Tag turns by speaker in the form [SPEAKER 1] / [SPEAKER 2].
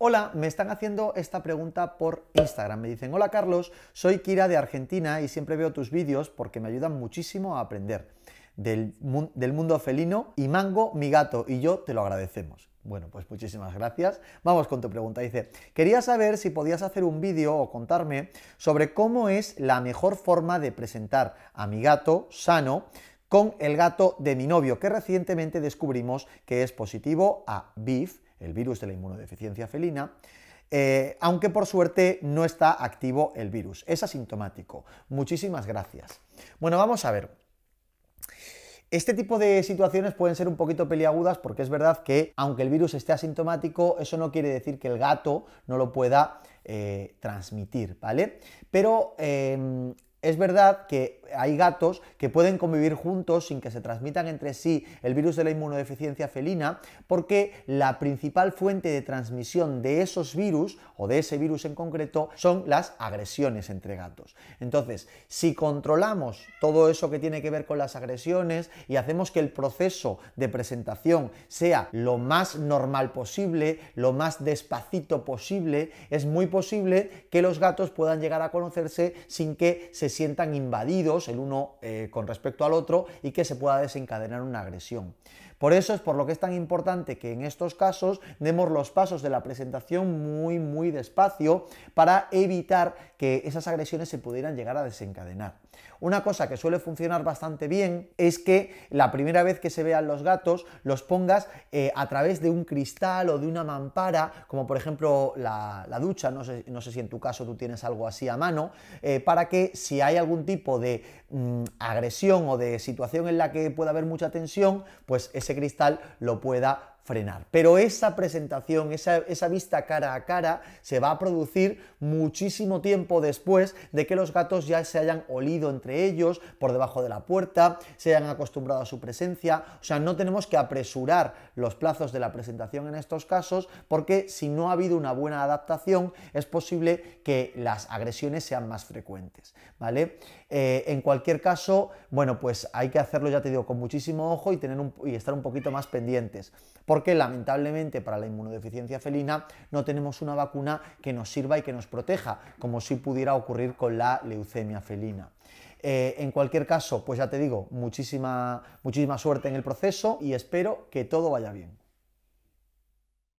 [SPEAKER 1] Hola, me están haciendo esta pregunta por Instagram. Me dicen, hola Carlos, soy Kira de Argentina y siempre veo tus vídeos porque me ayudan muchísimo a aprender del, mundo felino y Mango, mi gato, y yo te lo agradecemos. Bueno, pues muchísimas gracias. Vamos con tu pregunta. Dice, quería saber si podías hacer un vídeo o contarme sobre cómo es la mejor forma de presentar a mi gato sano con el gato de mi novio, que recientemente descubrimos que es positivo a BIF el virus de la inmunodeficiencia felina, eh, aunque por suerte no está activo el virus. Es asintomático. Muchísimas gracias. Bueno, vamos a ver. Este tipo de situaciones pueden ser un poquito peliagudas porque es verdad que aunque el virus esté asintomático, eso no quiere decir que el gato no lo pueda eh, transmitir, ¿vale? Pero eh, es verdad que hay gatos que pueden convivir juntos sin que se transmitan entre sí el virus de la inmunodeficiencia felina, porque la principal fuente de transmisión de esos virus, o de ese virus en concreto, son las agresiones entre gatos. Entonces, si controlamos todo eso que tiene que ver con las agresiones y hacemos que el proceso de presentación sea lo más normal posible, lo más despacito posible, es muy posible que los gatos puedan llegar a conocerse sin que se sientan invadidos el uno eh, con respecto al otro y que se pueda desencadenar una agresión. Por eso es por lo que es tan importante que en estos casos demos los pasos de la presentación muy, muy despacio para evitar que esas agresiones se pudieran llegar a desencadenar. Una cosa que suele funcionar bastante bien es que la primera vez que se vean los gatos los pongas eh, a través de un cristal o de una mampara, como por ejemplo la, ducha, no sé, no sé, si en tu caso tú tienes algo así a mano, eh, para que si hay algún tipo de mm, agresión o de situación en la que pueda haber mucha tensión, pues ese cristal lo pueda frenar. Pero esa presentación, esa, vista cara a cara, se va a producir muchísimo tiempo después de que los gatos ya se hayan olido entre ellos, por debajo de la puerta, se hayan acostumbrado a su presencia. O sea, no tenemos que apresurar los plazos de la presentación en estos casos, porque si no ha habido una buena adaptación, es posible que las agresiones sean más frecuentes. ¿Vale? Eh, en cualquier caso, bueno, pues hay que hacerlo, ya te digo, con muchísimo ojo y, tener y estar un poquito más pendientes porque lamentablemente para la inmunodeficiencia felina no tenemos una vacuna que nos sirva y que nos proteja, como si pudiera ocurrir con la leucemia felina. Eh, en cualquier caso, pues ya te digo, muchísima, muchísima suerte en el proceso y espero que todo vaya bien.